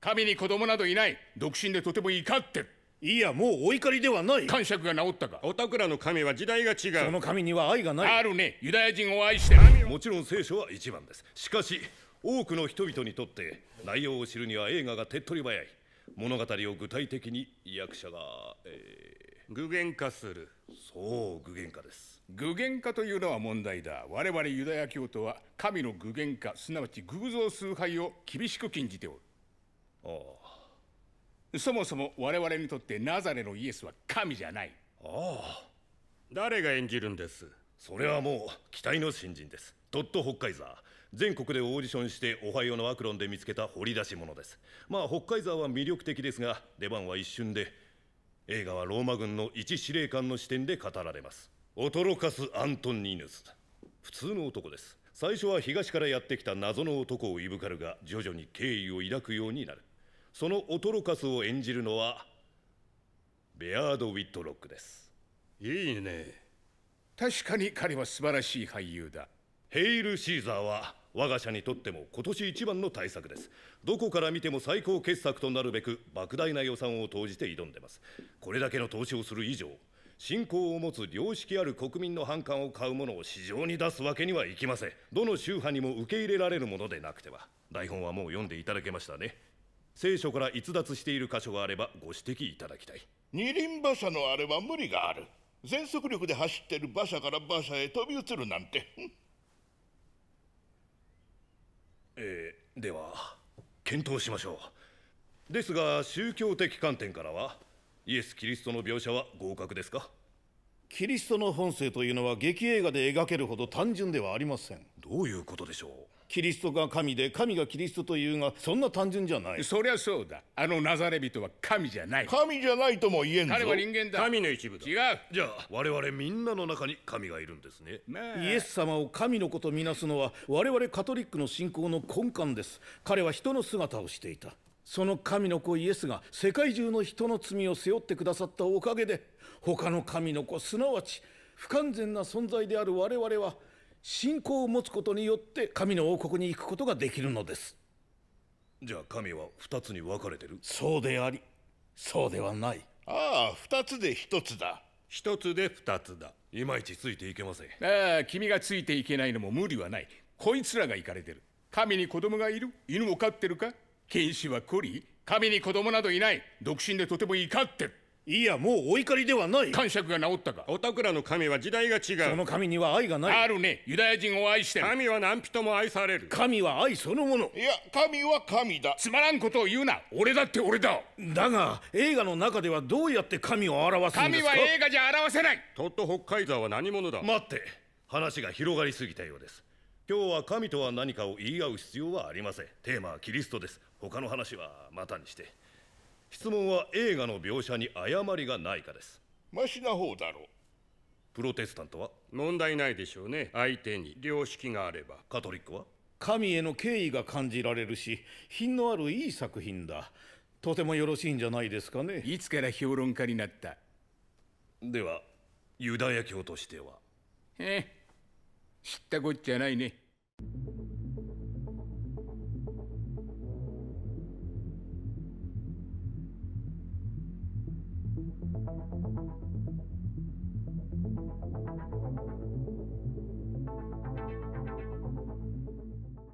神に子供などいない独身でとても怒ってるいやもうお怒りではない感触が治ったかおたくらの神は時代が違うその神には愛がないあるねユダヤ人を愛してもちろん聖書は一番ですしかし多くの人々にとって内容を知るには映画が手っ取り早い物語を具体的に役者が、えー、具現化するそう具現化です具現化というのは問題だ我々ユダヤ教徒は神の具現化すなわち偶像崇拝を厳しく禁じておるああそもそも我々にとってナザレのイエスは神じゃないああ誰が演じるんですそれはもう期待の新人ですトット・ホッカイザー全国でオーディションしてオハイオのアクロンで見つけた掘り出し物ですまあホッカイザーは魅力的ですが出番は一瞬で映画はローマ軍の一司令官の視点で語られます驚かすアントニーヌス普通の男です最初は東からやってきた謎の男をいぶかるが徐々に敬意を抱くようになるそのオトロカスを演じるのはベアード・ウィットロックですいいね確かに彼は素晴らしい俳優だヘイル・シーザーは我が社にとっても今年一番の大作ですどこから見ても最高傑作となるべく莫大な予算を投じて挑んでますこれだけの投資をする以上信仰を持つ良識ある国民の反感を買うものを市場に出すわけにはいきませんどの宗派にも受け入れられるものでなくては台本はもう読んでいただけましたね聖書から逸脱している箇所があればご指摘いただきたい二輪馬車のあれは無理がある全速力で走ってる馬車から馬車へ飛び移るなんてえー、では検討しましょうですが宗教的観点からはイエス・キリストの描写は合格ですかキリストの本性というのは劇映画で描けるほど単純ではありませんどういうことでしょうキリストが神で神がキリストというがそんな単純じゃないそりゃそうだあのナザレ人は神じゃない神じゃないとも言えんぞ彼は人間だ神の一部だ違うじゃあ我々みんなの中に神がいるんですね、まあ、イエス様を神の子とみなすのは我々カトリックの信仰の根幹です彼は人の姿をしていたその神の子イエスが世界中の人の罪を背負ってくださったおかげで他の神の子すなわち不完全な存在である我々は信仰を持つことによって神の王国に行くことができるのですじゃあ神は2つに分かれてるそうでありそうではないああ2つで1つだ1つで2つだいまいちついていけませんああ君がついていけないのも無理はないこいつらが行かれてる神に子供がいる犬を飼ってるか剣士はコリ神に子供などいない独身でとても怒ってるいやもうお怒りではない感触が治ったかおたくらの神は時代が違うその神には愛がないあるねユダヤ人を愛してる神は何人も愛される神は愛そのものいや神は神だつまらんことを言うな俺だって俺だだが映画の中ではどうやって神を表す神は映画じゃ表せないトット北海道は何者だ待って話が広がりすぎたようです今日は神とは何かを言い合う必要はありませんテーマはキリストです他の話はまたにして質問は映画の描写に誤りがないかですマシな方だろうプロテスタントは問題ないでしょうね相手に良識があればカトリックは神への敬意が感じられるし品のあるいい作品だとてもよろしいんじゃないですかねいつから評論家になったではユダヤ教としてはええ知ったこっちゃないね Thank you.